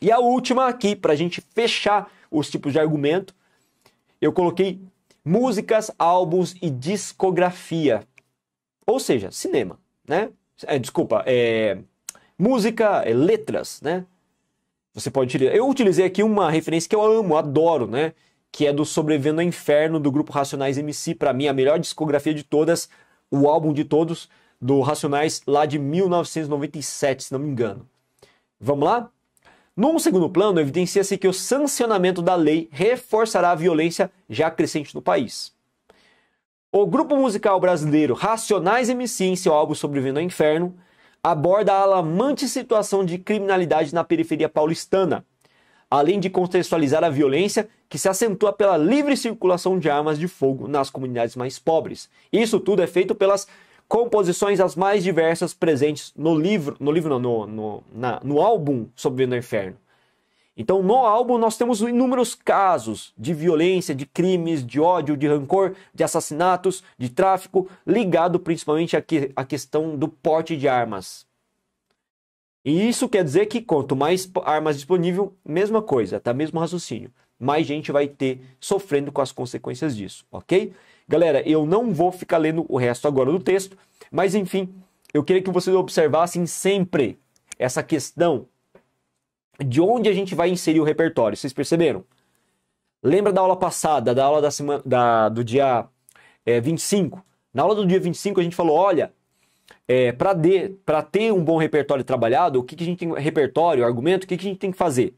E a última aqui, para a gente fechar os tipos de argumento, eu coloquei músicas, álbuns e discografia. Ou seja, cinema, né? É, desculpa, é, música, é, letras, né? Você pode utilizar. Eu utilizei aqui uma referência que eu amo, adoro, né? Que é do Sobrevivendo ao Inferno do grupo Racionais MC. Para mim, a melhor discografia de todas o álbum de todos do Racionais lá de 1997, se não me engano. Vamos lá? Num segundo plano, evidencia-se que o sancionamento da lei reforçará a violência já crescente no país. O grupo musical brasileiro Racionais MC, em seu álbum Sobrevivendo ao Inferno, aborda a alarmante situação de criminalidade na periferia paulistana, além de contextualizar a violência que se acentua pela livre circulação de armas de fogo nas comunidades mais pobres. Isso tudo é feito pelas composições as mais diversas presentes no livro, no livro não, no, no, na, no álbum Sobrevivendo ao Inferno. Então, no álbum, nós temos inúmeros casos de violência, de crimes, de ódio, de rancor, de assassinatos, de tráfico, ligado principalmente à, que, à questão do porte de armas. E isso quer dizer que quanto mais armas disponível, mesma coisa, tá? Mesmo raciocínio. Mais gente vai ter sofrendo com as consequências disso, ok? Galera, eu não vou ficar lendo o resto agora do texto, mas enfim, eu queria que vocês observassem sempre essa questão de onde a gente vai inserir o repertório. Vocês perceberam? Lembra da aula passada, da aula da semana, da, do dia é, eh, 25? Na aula do dia 25 a gente falou, olha, é, para ter um bom repertório trabalhado, o que, que a gente tem, repertório, argumento, o que, que a gente tem que fazer?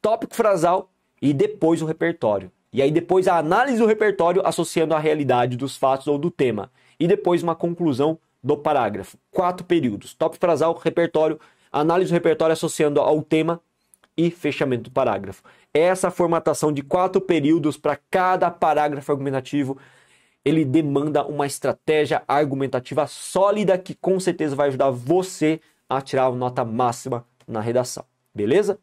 Tópico frasal e depois o repertório. E aí depois a análise do repertório associando à realidade dos fatos ou do tema. E depois uma conclusão do parágrafo. Quatro períodos. Tópico frasal, repertório, análise do repertório associando ao tema e fechamento do parágrafo. Essa formatação de quatro períodos para cada parágrafo argumentativo ele demanda uma estratégia argumentativa sólida que com certeza vai ajudar você a tirar a nota máxima na redação. Beleza?